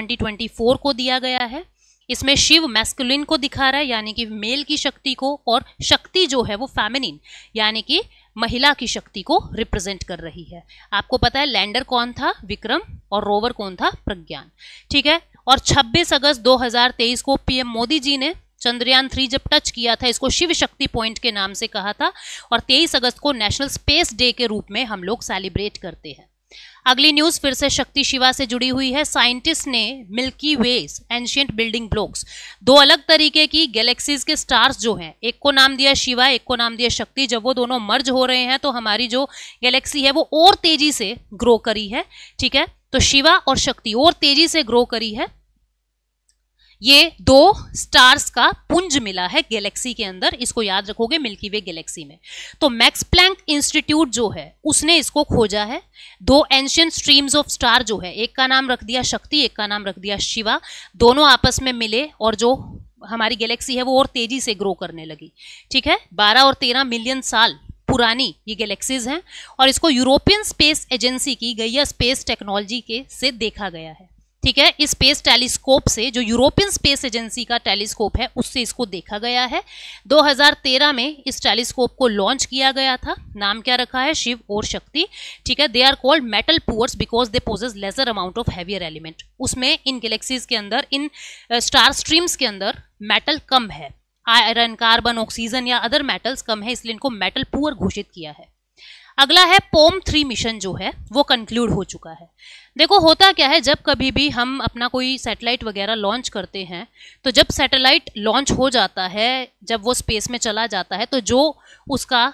फोर को दिया गया है इसमें शिव मैस्कुलिन को दिखा रहा है यानी कि मेल की शक्ति को और शक्ति जो है वो फैमिनिन यानी कि महिला की शक्ति को रिप्रेजेंट कर रही है आपको पता है लैंडर कौन था विक्रम और रोवर कौन था प्रज्ञान ठीक है और 26 अगस्त 2023 को पीएम मोदी जी ने चंद्रयान थ्री जब टच किया था इसको शिव शक्ति पॉइंट के नाम से कहा था और 23 अगस्त को नेशनल स्पेस डे के रूप में हम लोग सेलिब्रेट करते हैं अगली न्यूज फिर से शक्ति शिवा से जुड़ी हुई है साइंटिस्ट ने milky way's ancient building blocks दो अलग तरीके की गैलेक्सीज के स्टार्स जो हैं एक को नाम दिया शिवा एक को नाम दिया शक्ति जब वो दोनों मर्ज हो रहे हैं तो हमारी जो गैलेक्सी है वो और तेजी से ग्रो करी है ठीक है तो शिवा और शक्ति और तेजी से ग्रो करी है ये दो स्टार्स का पुंज मिला है गैलेक्सी के अंदर इसको याद रखोगे मिल्की वे गैलेक्सी में तो मैक्स प्लैंक इंस्टीट्यूट जो है उसने इसको खोजा है दो एंशियंट स्ट्रीम्स ऑफ स्टार जो है एक का नाम रख दिया शक्ति एक का नाम रख दिया शिवा दोनों आपस में मिले और जो हमारी गैलेक्सी है वो और तेजी से ग्रो करने लगी ठीक है बारह और तेरह मिलियन साल पुरानी ये गैलेक्सीज हैं और इसको यूरोपियन स्पेस एजेंसी की गैया स्पेस टेक्नोलॉजी के से देखा गया है ठीक है इस स्पेस टेलीस्कोप से जो यूरोपियन स्पेस एजेंसी का टेलीस्कोप है उससे इसको देखा गया है 2013 में इस टेलीस्कोप को लॉन्च किया गया था नाम क्या रखा है शिव और शक्ति ठीक है they are called metal poors because they possess lesser amount of heavier element उसमें इन गैलेक्सीज के अंदर इन स्टार स्ट्रीम्स के अंदर मेटल कम है आयरन कार्बन ऑक्सीजन या अदर मेटल्स कम है इसलिए इनको मेटल पुअर घोषित किया है अगला है पोम थ्री मिशन जो है वो कंक्लूड हो चुका है देखो होता क्या है जब कभी भी हम अपना कोई सैटेलाइट वगैरह लॉन्च करते हैं तो जब सैटेलाइट लॉन्च हो जाता है जब वो स्पेस में चला जाता है तो जो उसका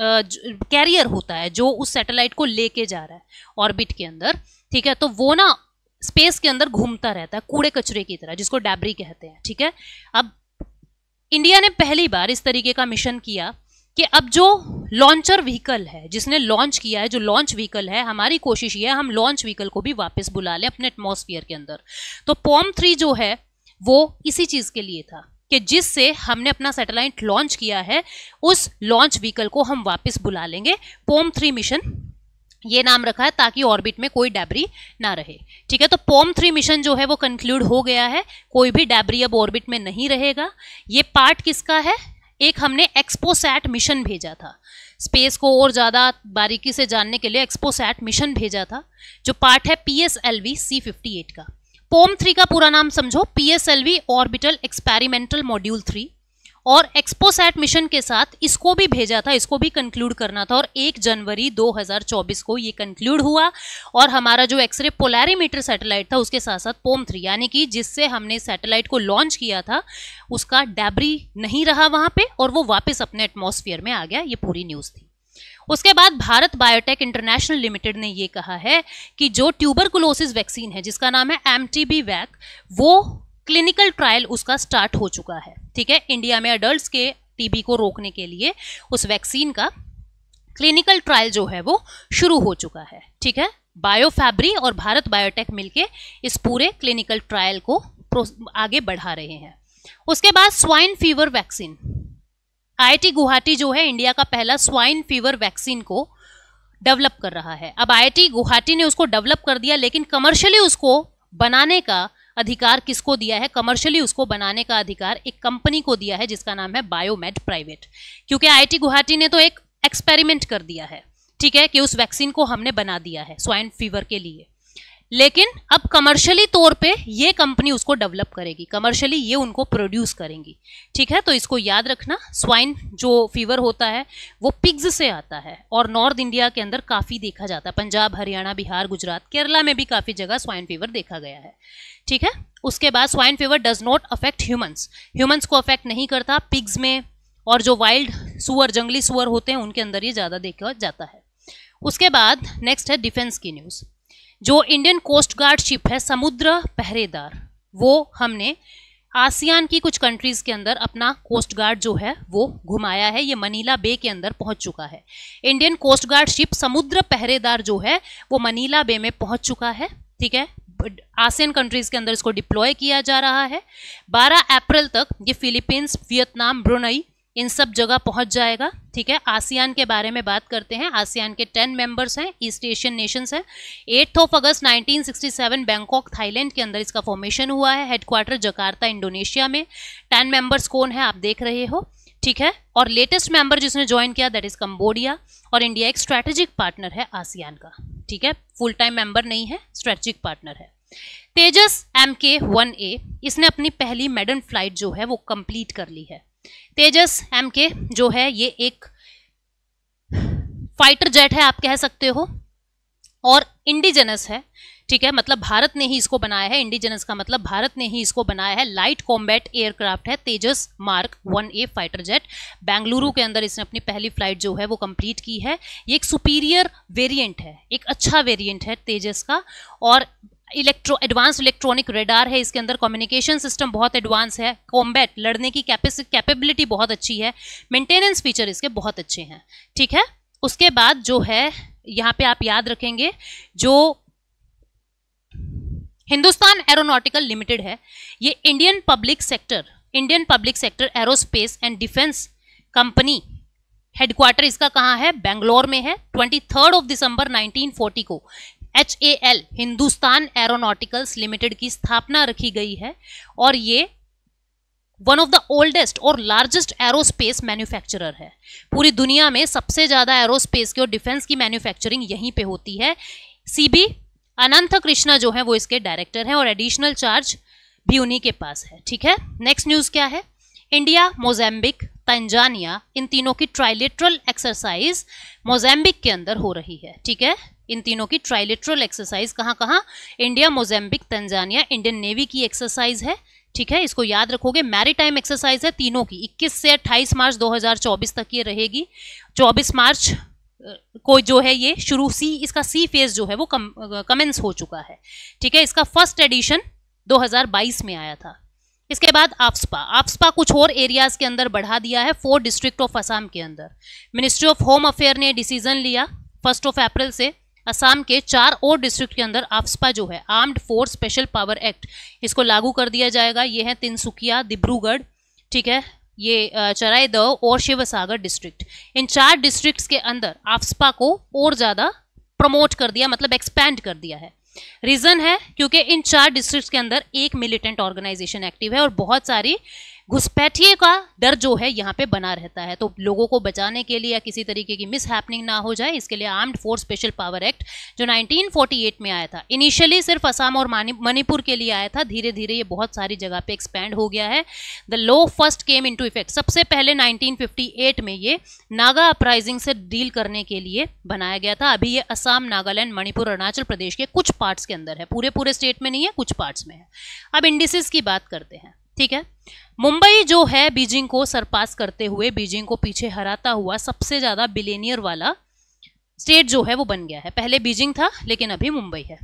कैरियर होता है जो उस सैटेलाइट को लेके जा रहा है ऑर्बिट के अंदर ठीक है तो वो ना स्पेस के अंदर घूमता रहता है कूड़े कचरे की तरह जिसको डैबरी कहते हैं ठीक है अब इंडिया ने पहली बार इस तरीके का मिशन किया कि अब जो लॉन्चर व्हीकल है जिसने लॉन्च किया है जो लॉन्च व्हीकल है हमारी कोशिश ये है हम लॉन्च व्हीकल को भी वापस बुला लें अपने एटमोसफियर के अंदर तो पॉम थ्री जो है वो इसी चीज़ के लिए था कि जिससे हमने अपना सैटेलाइट लॉन्च किया है उस लॉन्च व्हीकल को हम वापस बुला लेंगे पोम थ्री मिशन ये नाम रखा है ताकि ऑर्बिट में कोई डैबरी ना रहे ठीक है तो पोम थ्री मिशन जो है वो कंक्लूड हो गया है कोई भी डैबरी अब ऑर्बिट में नहीं रहेगा ये पार्ट किसका है एक हमने एक्सपोसैट मिशन भेजा था स्पेस को और ज़्यादा बारीकी से जानने के लिए एक्सपोसैट मिशन भेजा था जो पार्ट है P S L V C fifty eight का पोम थ्री का पूरा नाम समझो P S L V orbital experimental module three और एक्सपोसैट मिशन के साथ इसको भी भेजा था इसको भी कंक्लूड करना था और 1 जनवरी 2024 को ये कंक्लूड हुआ और हमारा जो एक्सरे पोलैरीमीटर सैटेलाइट था उसके साथ साथ पोम थ्री यानी कि जिससे हमने सैटेलाइट को लॉन्च किया था उसका डैबरी नहीं रहा वहाँ पर और वो वापस अपने एटमोसफियर में आ गया ये पूरी न्यूज़ थी उसके बाद भारत बायोटेक इंटरनेशनल लिमिटेड ने ये कहा है कि जो ट्यूबरकुलोसिस वैक्सीन है जिसका नाम है एम वैक वो क्लिनिकल ट्रायल उसका स्टार्ट हो चुका है ठीक है इंडिया में अडल्ट के टीबी को रोकने के लिए उस वैक्सीन का क्लिनिकल ट्रायल जो है वो शुरू हो चुका है ठीक है बायोफैब्री और भारत बायोटेक मिलके इस पूरे क्लिनिकल ट्रायल को आगे बढ़ा रहे हैं उसके बाद swine fever vaccine IIT Guwahati जो है इंडिया का पहला स्वाइन फीवर वैक्सीन को डेवलप कर रहा है अब आईआईटी गुवाहाटी ने उसको डेवलप कर दिया लेकिन कमर्शियली उसको बनाने का अधिकार किसको दिया है कमर्शियली उसको बनाने का अधिकार एक कंपनी को दिया है जिसका नाम है बायोमेड प्राइवेट क्योंकि आईआईटी गुवाहाटी ने तो एक एक्सपेरिमेंट कर दिया है ठीक है कि उस वैक्सीन को हमने बना दिया है स्वाइन फीवर के लिए लेकिन अब कमर्शियली तौर पे ये कंपनी उसको डेवलप करेगी कमर्शियली ये उनको प्रोड्यूस करेंगी ठीक है तो इसको याद रखना स्वाइन जो फीवर होता है वो पिग्स से आता है और नॉर्थ इंडिया के अंदर काफ़ी देखा जाता है पंजाब हरियाणा बिहार गुजरात केरला में भी काफ़ी जगह स्वाइन फीवर देखा गया है ठीक है उसके बाद swine fever does not affect humans humans को अफेक्ट नहीं करता पिग्स में और जो वाइल्ड सुअर जंगली सुअर होते हैं उनके अंदर ये ज़्यादा देखा जाता है उसके बाद नेक्स्ट है डिफेंस की न्यूज़ जो इंडियन कोस्ट गार्ड शिप है समुद्र पहरेदार वो हमने आसियान की कुछ कंट्रीज़ के अंदर अपना कोस्ट गार्ड जो है वो घुमाया है ये मनीला बे के अंदर पहुंच चुका है इंडियन कोस्ट गार्ड शिप समुद्र पहरेदार जो है वो मनीला बे में पहुंच चुका है ठीक है आसियन कंट्रीज़ के अंदर इसको डिप्लॉय किया जा रहा है 12 अप्रैल तक ये फिलीपींस वियतनाम ब्रुनई इन सब जगह पहुंच जाएगा ठीक है आसियान के बारे में बात करते हैं आसियान के टेन मेंबर्स हैं ईस्ट एशियन नेशंस हैं eighth of August 1967 Bangkok Thailand के अंदर इसका फॉर्मेशन हुआ है हेडक्वार्टर जकार्ता इंडोनेशिया में टेन मेंबर्स कौन है आप देख रहे हो ठीक है और लेटेस्ट मेंबर जिसने ज्वाइन किया दैट इज कम्बोडिया और इंडिया एक स्ट्रैटेजिक पार्टनर है आसियान का ठीक है फुल टाइम मेंबर नहीं है स्ट्रैटेजिक पार्टनर है तेजस एम के वन ए इसने अपनी पहली मेडन फ्लाइट जो है वो कंप्लीट कर ली है तेजस एम के जो है ये एक फाइटर जेट है आप कह सकते हो और इंडिजेनस है ठीक है मतलब भारत ने ही इसको बनाया है इंडिजेनस का मतलब भारत ने ही इसको बनाया है लाइट कॉम्बैट एयरक्राफ्ट है Tejas mark one A fighter jet Bengaluru के अंदर इसने अपनी पहली फ्लाइट जो है वो कंप्लीट की है ये एक सुपीरियर वेरिएंट है एक अच्छा वेरिएंट है तेजस का और इलेक्ट्रो एडवांस इलेक्ट्रॉनिक रेडार है इसके अंदर कम्युनिकेशन सिस्टम बहुत एडवांस है कॉम्बैट लड़ने की कैपेबिलिटी बहुत अच्छी है मेंटेनेंस फीचर इसके बहुत अच्छे हैं ठीक है उसके बाद जो है यहाँ पे आप याद रखेंगे जो हिंदुस्तान एरोनॉटिकल लिमिटेड है ये Indian public sector Indian public sector aerospace and defence company headquarter इसका कहाँ है बेंगलोर में है ट्वेंटी थर्ड ऑफ दिसंबर 1940 को H A L Hindustan aeronautics limited की स्थापना रखी गई है और ये वन ऑफ द ओल्डेस्ट और लार्जेस्ट एरोस्पेस मैन्युफैक्चरर है पूरी दुनिया में सबसे ज़्यादा एरोस्पेस की और डिफेंस की मैन्युफैक्चरिंग यहीं पे होती है सीबी अनंत कृष्णा जो है वो इसके डायरेक्टर हैं और एडिशनल चार्ज भी उन्हीं के पास है ठीक है नेक्स्ट न्यूज़ क्या है इंडिया मोजैम्बिक तंजानिया इन तीनों की ट्राइलेट्रल एक्सरसाइज मोजैम्बिक के अंदर हो रही है ठीक है इन तीनों की ट्राइलेट्रल एक्सरसाइज कहाँ कहाँ India Mozambique Tanzania Indian navy की एक्सरसाइज है ठीक है इसको याद रखोगे मैरी एक्सरसाइज है तीनों की 21 से 28 मार्च 2024 तक ये रहेगी 24 मार्च को जो है ये शुरू सी इसका सी फेज जो है वो कम कमेंस हो चुका है ठीक है इसका फर्स्ट एडिशन 2022 में आया था इसके बाद आफ्सपा आफ्सपा कुछ और एरियाज के अंदर बढ़ा दिया है फोर डिस्ट्रिक्ट ऑफ असम के अंदर मिनिस्ट्री ऑफ होम अफेयर ने डिसीजन लिया फर्स्ट ऑफ अप्रैल से असम के चार और डिस्ट्रिक्ट के अंदर आफ्सपा जो है armed force special power act इसको लागू कर दिया जाएगा ये है तिनसुकिया दिब्रूगढ़ ठीक है ये चराईदव और शिव सागर डिस्ट्रिक्ट इन चार डिस्ट्रिक्ट्स के अंदर आफ्सपा को और ज़्यादा प्रमोट कर दिया मतलब एक्सपैंड कर दिया है रीज़न है क्योंकि इन चार डिस्ट्रिक्ट्स के अंदर एक मिलिटेंट ऑर्गेनाइजेशन एक्टिव है और बहुत सारी घुसपैठिए का डर जो है यहाँ पे बना रहता है तो लोगों को बचाने के लिए या किसी तरीके की मिस हैपनिंग ना हो जाए इसके लिए armed force special power act जो 1948 में आया था इनिशियली सिर्फ असम और मणिपुर के लिए आया था धीरे धीरे ये बहुत सारी जगह पे एक्सपैंड हो गया है the law first came in effect सबसे पहले नाइनटीन में ये नागा अपराइजिंग से डील करने के लिए बनाया गया था अभी ये असम नागालैंड मणिपुर अरुणाचल प्रदेश के कुछ पार्ट्स के अंदर है पूरे पूरे स्टेट में नहीं है कुछ पार्ट्स में है अब इंडिस की बात करते हैं ठीक है मुंबई जो है बीजिंग को सरपास करते हुए बीजिंग को पीछे हराता हुआ सबसे ज़्यादा बिलेनियर वाला स्टेट जो है वो बन गया है पहले बीजिंग था लेकिन अभी मुंबई है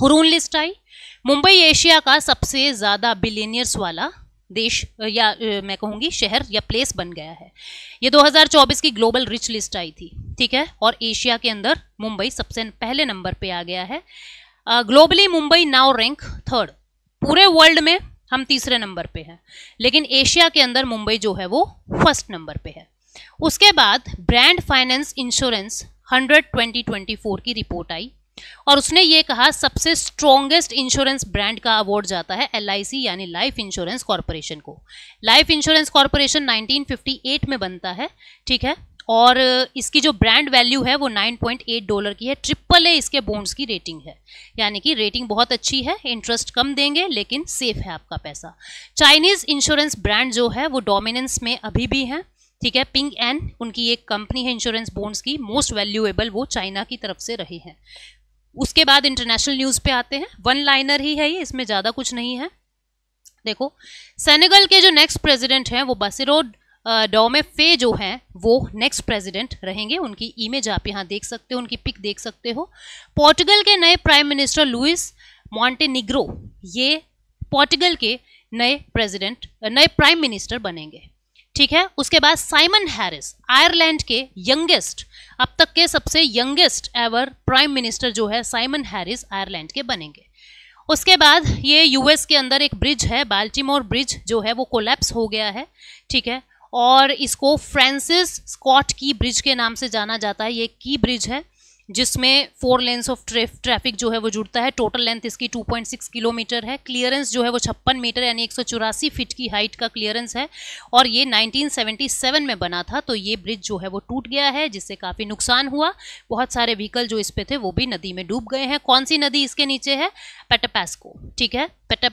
हुरून लिस्ट आई मुंबई एशिया का सबसे ज़्यादा बिलेनियर्स वाला देश या मैं कहूँगी शहर या प्लेस बन गया है ये 2024 की ग्लोबल रिच लिस्ट आई थी ठीक है और एशिया के अंदर मुंबई सबसे पहले नंबर पे आ गया है globally Mumbai now rank third पूरे वर्ल्ड में हम तीसरे नंबर पे हैं लेकिन एशिया के अंदर मुंबई जो है वो फर्स्ट नंबर पे है उसके बाद brand finance insurance hundred twenty twenty four की रिपोर्ट आई और उसने ये कहा सबसे स्ट्रॉन्गेस्ट इंश्योरेंस ब्रांड का अवार्ड जाता है एल यानी लाइफ इंश्योरेंस कॉरपोरेशन को लाइफ इंश्योरेंस कॉरपोरेशन 1958 में बनता है ठीक है और इसकी जो ब्रांड वैल्यू है वो 9.8 डॉलर की है ट्रिपल ए इसके बोन्स की रेटिंग है यानी कि रेटिंग बहुत अच्छी है इंटरेस्ट कम देंगे लेकिन सेफ है आपका पैसा चाइनीज़ इंश्योरेंस ब्रांड जो है वो डोमिनेंस में अभी भी हैं ठीक है पिंग एन उनकी एक कंपनी है इंश्योरेंस बोन्स की मोस्ट वैल्यूएबल वो चाइना की तरफ से रही हैं उसके बाद इंटरनेशनल न्यूज़ पे आते हैं वन लाइनर ही है ये इसमें ज़्यादा कुछ नहीं है देखो सेनेगल के जो नेक्स्ट प्रेसिडेंट हैं वो बसिरोड डोमेफे जो हैं वो नेक्स्ट प्रेसिडेंट रहेंगे उनकी इमेज आप यहाँ देख सकते हो उनकी पिक देख सकते हो पोर्टुगल के नए प्राइम मिनिस्टर लुइस मॉन्टेनिग्रो ये पोर्टुगल के नए प्रेसिडेंट नए प्राइम मिनिस्टर बनेंगे ठीक है उसके बाद साइमन हैरिस आयरलैंड के यंगेस्ट अब तक के सबसे यंगेस्ट एवर प्राइम मिनिस्टर जो है साइमन हैरिस आयरलैंड के बनेंगे उसके बाद ये यूएस के अंदर एक ब्रिज है बाल्टीमोर ब्रिज जो है वो कोलैप्स हो गया है ठीक है और इसको फ्रांसिस स्कॉट की ब्रिज के नाम से जाना जाता है ये की ब्रिज है जिसमें फोर लेंस ऑफ ट्रेफ ट्रैफिक जो है वो जुड़ता है टोटल लेंथ इसकी 2.6 किलोमीटर है क्लियरेंस जो है वो छप्पन मीटर यानी एक फीट की हाइट का क्लियरेंस है और ये 1977 में बना था तो ये ब्रिज जो है वो टूट गया है जिससे काफ़ी नुकसान हुआ बहुत सारे व्हीकल जो इस पे थे वो भी नदी में डूब गए हैं कौन सी नदी इसके नीचे है पेटापैस्को ठीक है पेटा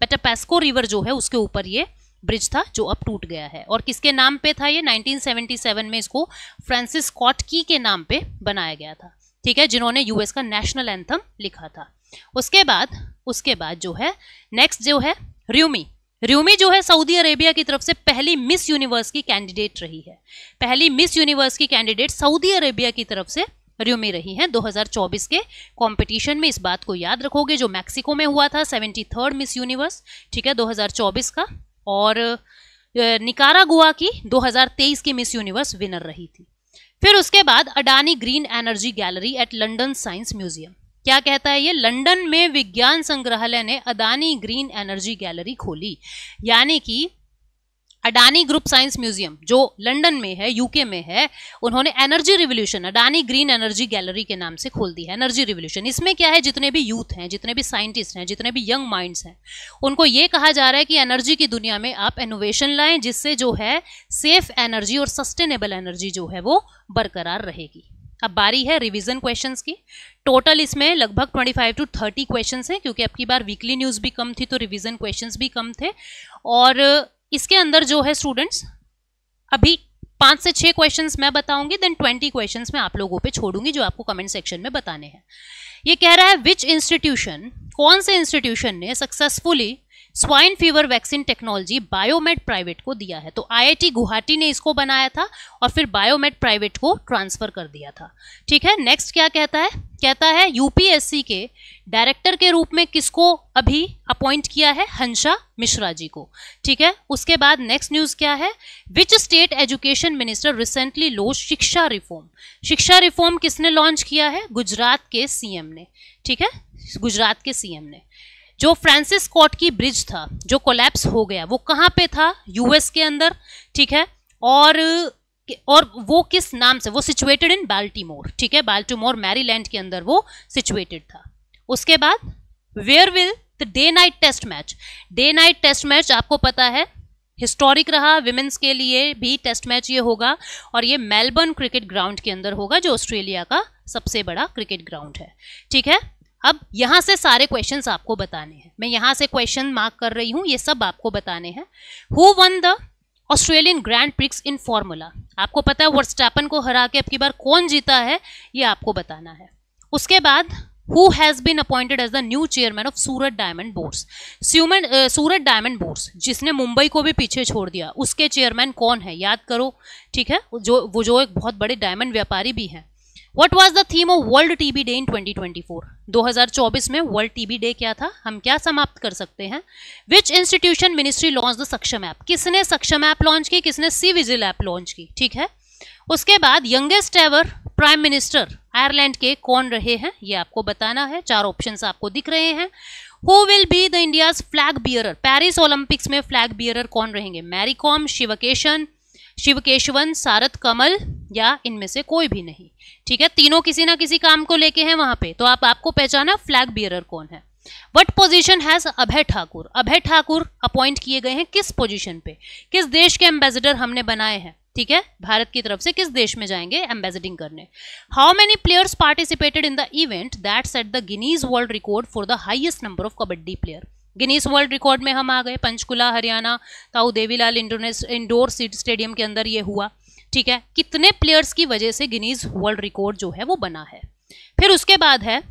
पेटापैस्को रिवर जो है उसके ऊपर ये ब्रिज था जो अब टूट गया है और किसके नाम पे था ये 1977 में इसको फ्रांसिस स्कॉट की के नाम पे बनाया गया था ठीक है जिन्होंने यूएस का नेशनल एंथम लिखा था उसके बाद उसके बाद जो है नेक्स्ट जो है र्यूमी र्यूमी जो है सऊदी अरेबिया की तरफ से पहली मिस यूनिवर्स की कैंडिडेट रही है पहली मिस यूनिवर्स की कैंडिडेट सऊदी अरेबिया की तरफ से र्यूमी रही हैं 2024 के कंपटीशन में इस बात को याद रखोगे जो मैक्सिको में हुआ था सेवेंटी थर्ड मिस यूनिवर्स ठीक है 2024 का और निकारा गुआ की 2023 की मिस यूनिवर्स विनर रही थी फिर उसके बाद Adani green energy gallery at London science museum क्या कहता है ये लंदन में विज्ञान संग्रहालय ने अदानी ग्रीन एनर्जी गैलरी खोली यानी कि अडानी ग्रुप साइंस म्यूजियम जो लंदन में है यूके में है उन्होंने energy revolution Adani green energy gallery के नाम से खोल दी है एनर्जी रिवोल्यूशन इसमें क्या है जितने भी यूथ हैं जितने भी साइंटिस्ट हैं जितने भी यंग माइंड्स हैं उनको ये कहा जा रहा है कि एनर्जी की दुनिया में आप इनोवेशन लाएं जिससे जो है सेफ एनर्जी और सस्टेनेबल एनर्जी जो है वो बरकरार रहेगी अब बारी है रिविजन क्वेश्चन की टोटल इसमें लगभग 25 टू 30 क्वेश्चंस हैं क्योंकि अब की बार वीकली न्यूज़ भी कम थी तो रिवीजन क्वेश्चंस भी कम थे और इसके अंदर जो है स्टूडेंट्स अभी पांच से छह क्वेश्चन मैं बताऊंगी देन ट्वेंटी क्वेश्चन मैं आप लोगों पे छोड़ूंगी जो आपको कमेंट सेक्शन में बताने हैं ये कह रहा है विच इंस्टीट्यूशन कौन से इंस्टीट्यूशन ने successfully swine fever vaccine technology Biomed private को दिया है तो आईआईटी गुवाहाटी ने इसको बनाया था और फिर बायोमेड प्राइवेट को ट्रांसफर कर दिया था ठीक है नेक्स्ट क्या कहता है कहता है यूपीएससी के डायरेक्टर के रूप में किसको अभी अपॉइंट किया है हंसा मिश्रा जी को ठीक है उसके बाद नेक्स्ट न्यूज क्या है which state education minister recently लो शिक्षा रिफॉर्म शिक्षा रिफॉर्म किसने लॉन्च किया है गुजरात के सीएम ने ठीक है गुजरात के सीएम ने जो फ्रांसिस कॉट की ब्रिज था जो कोलैप्स हो गया वो कहाँ पे था यूएस के अंदर ठीक है और और वो किस नाम से वो सिचुएटेड इन बाल्टीमोर ठीक है बाल्टीमोर मैरीलैंड के अंदर वो सिचुएटेड था उसके बाद where will the day night test match day night test match आपको पता है हिस्टोरिक रहा विमेंस के लिए भी टेस्ट मैच ये होगा और ये मेलबर्न क्रिकेट ग्राउंड के अंदर होगा जो ऑस्ट्रेलिया का सबसे बड़ा क्रिकेट ग्राउंड है ठीक है अब यहाँ से सारे क्वेश्चंस आपको बताने हैं मैं यहाँ से क्वेश्चन मार्क कर रही हूँ ये सब आपको बताने हैं who won the Australian grand prix in formula आपको पता है वर्स्टापन को हरा के अब की बार कौन जीता है ये आपको बताना है उसके बाद who has been appointed as the new chairman of Surat diamond bourse सूमन सूरत डायमंड बोर्ड्स जिसने मुंबई को भी पीछे छोड़ दिया उसके चेयरमैन कौन है याद करो ठीक है जो वो जो एक बहुत बड़े डायमंड व्यापारी भी हैं what was the theme of world TB day in 2024 2024 में वर्ल्ड टीबी डे क्या था हम क्या समाप्त कर सकते हैं which institution ministry launch the Saksham app किसने सक्षम ऐप लॉन्च की किसने सी विजिल ऐप लॉन्च की ठीक है उसके बाद youngest ever prime minister Ireland के कौन रहे हैं ये आपको बताना है चार ऑप्शन आपको दिख रहे हैं who will be the India's flag bearer Paris Olympics में फ्लैग बियरर कौन रहेंगे मैरीकॉम शिवकेशन शिवकेशवन सारथ कमल या इनमें से कोई भी नहीं ठीक है तीनों किसी ना किसी काम को लेके हैं वहां पे तो आप आपको पहचाना फ्लैग बियरर कौन है what position has Abhay Thakur Abhay Thakur appoint किए गए हैं किस पोजिशन पे किस देश के एम्बेसडर हमने बनाए हैं ठीक है भारत की तरफ से किस देश में जाएंगे एम्बेसडिंग करने how many players participated in the event that set the Guinness world record for the highest number of kabaddi player Guinness world record में हम आ गए पंचकुला हरियाणा ताऊ देवीलाल इंडोर सीट स्टेडियम के अंदर ये हुआ ठीक है कितने प्लेयर्स की वजह से गिनीज वर्ल्ड रिकॉर्ड जो है वो बना है फिर उसके बाद है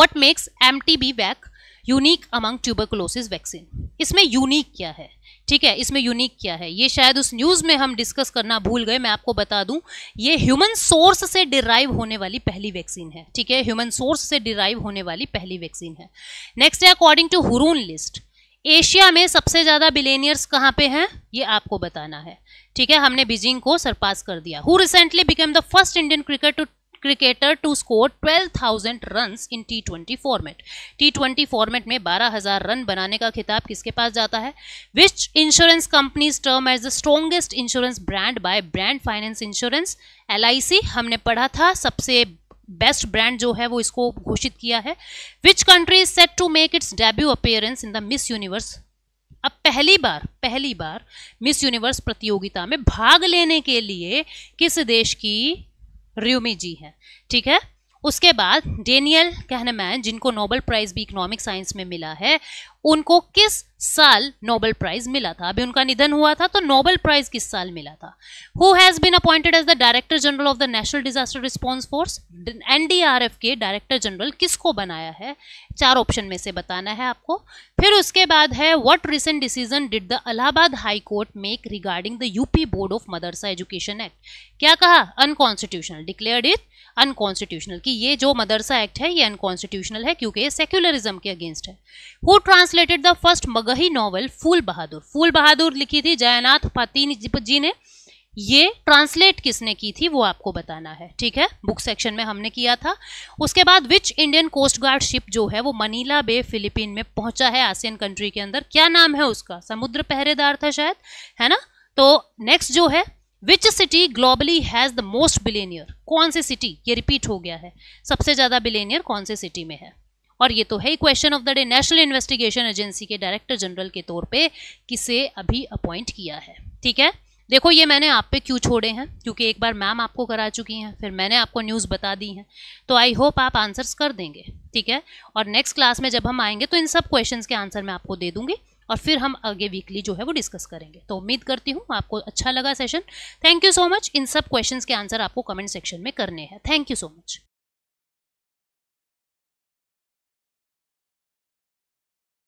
what makes M T B back unique among tuberculosis vaccine इसमें यूनिक क्या है ठीक है इसमें यूनिक क्या है ये शायद उस न्यूज़ में हम डिस्कस करना भूल गए मैं आपको बता दूं ये ह्यूमन सोर्स से डिराइव होने वाली पहली वैक्सीन है ठीक है ह्यूमन सोर्स से डिराइव होने वाली पहली वैक्सीन है नेक्स्ट है according to Hurun list Asia में सबसे ज़्यादा बिलेनियर्स कहाँ पे हैं ये आपको बताना है ठीक है हमने बीजिंग को सरपास कर दिया who recently became the first Indian cricket to cricketer to score 12,000 runs in T twenty format T twenty format में 12,000 रन बनाने का खिताब किसके पास जाता है which insurance companies term as the strongest insurance brand by brand finance insurance L हमने पढ़ा था सबसे बेस्ट ब्रांड जो है वो इसको घोषित किया है which country is set to make its debut appearance in the Miss Universe अब पहली बार पहली बार मिस यूनिवर्स प्रतियोगिता में भाग लेने के लिए किस देश की र्यूमी जी हैं ठीक है उसके बाद डेनियल कहनेमैन जिनको नोबल प्राइज़ भी इकोनॉमिक साइंस में मिला है उनको किस साल नोबेल प्राइज मिला था अभी उनका निधन हुआ था तो नोबेल प्राइज किस साल मिला था who has been appointed as the director general of the national disaster response force NDRF के डायरेक्टर जनरल किसको बनाया है चार ऑप्शन में से बताना है आपको फिर उसके बाद है what recent decision did the Allahabad high court make regarding the UP board of madrasa education act क्या कहा अनकॉन्स्टिट्यूशनल डिक्लेयर्ड इट अनकॉन्स्टिट्यूशनल कि ये जो मदरसा एक्ट है ये अनकॉन्स्टिट्यूशनल है क्योंकि ये सेक्युलरिज्म के अगेंस्ट है who trans translated the first Magahi novel Phool Bahadur Phool Bahadur लिखी थी जयनाथ फातीन जी ने ये ट्रांसलेट किसने की थी वो आपको बताना है ठीक है बुक सेक्शन में हमने किया था उसके बाद which Indian coast guard ship जो है वो मनीला बे फिलीपीन में पहुंचा है आसियन कंट्री के अंदर क्या नाम है उसका समुद्र पहरेदार था शायद है ना तो नेक्स्ट जो है which city globally has the most billionaire कौन सी सिटी ये रिपीट हो गया है सबसे ज़्यादा बिलेनियर कौन सी सिटी में है और ये तो है ही question of the day national investigation agency के डायरेक्टर जनरल के तौर पे किसे अभी अपॉइंट किया है ठीक है देखो ये मैंने आप पे क्यों छोड़े हैं क्योंकि एक बार मैम आपको करा चुकी हैं फिर मैंने आपको न्यूज़ बता दी हैं तो आई होप आप आंसर्स कर देंगे ठीक है और नेक्स्ट क्लास में जब हम आएंगे तो इन सब क्वेश्चन के आंसर मैं आपको दे दूँगी और फिर हम आगे वीकली जो है वो डिस्कस करेंगे तो उम्मीद करती हूँ आपको अच्छा लगा session thank you so much इन सब क्वेश्चन के आंसर आपको कमेंट सेक्शन में करने हैं थैंक यू सो मच